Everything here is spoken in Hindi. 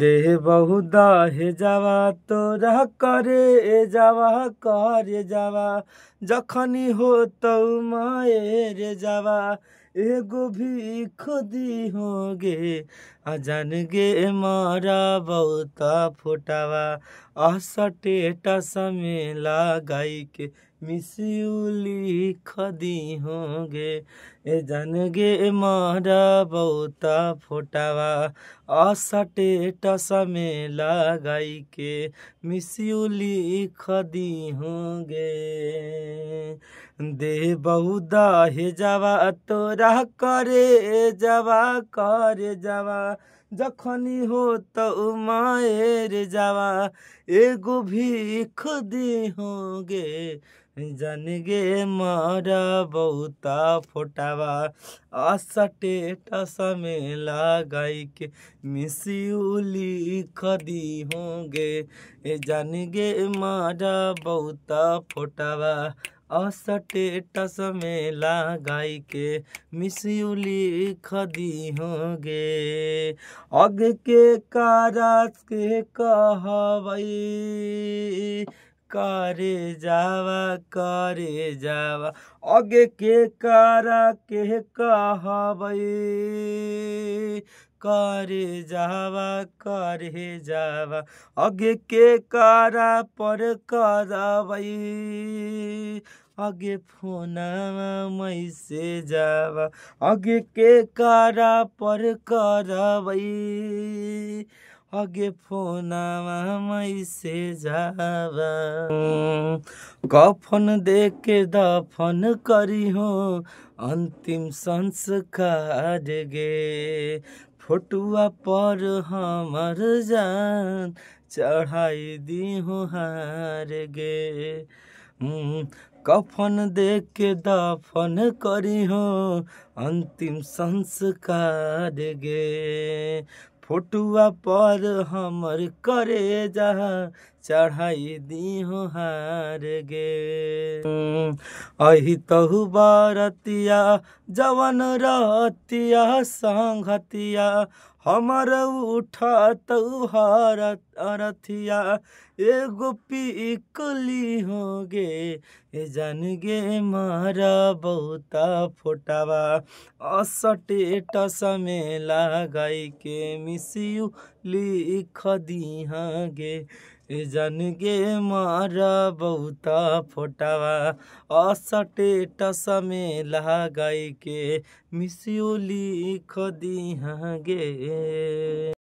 देह बहु हे जावा तोरा करे जावा करे जावा जखनी हो तो माए रे जावा एगो भी खुदी हो गे अजन गे मारा बहुत फोटावा असटे टसमे लगाई के মিশিউ লিখদি হোগে এ জানগে মারা বউতা ফোটাবা অসটে টসমে লাগাইকে মিশিউ লিখদি হোগে দে বহুদা হে যাবা তোরা করে যাবা করে যাবা जखनी हो तो मायर जावा एगो भी खुदी होगे जनगे मारा बहुता फोटावा असटे टसमे लगाई के मिसिउली खदी जन गे मारा बहुता फोटावा स्टेटस में लगाई के मिस खदी लिख दी होगे अग के कारज के कहबई करे जावा करे जावा अग के कारा के कहबई करे जावा करे जावा अघे के करा पर करबै अगे फोनमा मैसे जावा अगे के करा पर करबै अगे फोनमा मैसे जावा कफन देखे दफन करी हो अन्तिम संस्कार गे फोटुआ पर हमार जान चढ़ाई दी हो हार गे हम्म, कफन देख के दफन करी हो अंतिम संस्कार गे फोटुआ पर हमर करे जहा चढ़ाई दी हार गे अही तहु बरतिया जवन रहतिया संघतिया हमार उठत हरथिया एगो पीकली हो गे ए जान गे मार बहुत फोटावा असटेटस समेला लगाई के मिसियू लिख दी गे जन गे मारा बहुता फोटावा असटेट समय लगाई के मिसियो लिख दी गे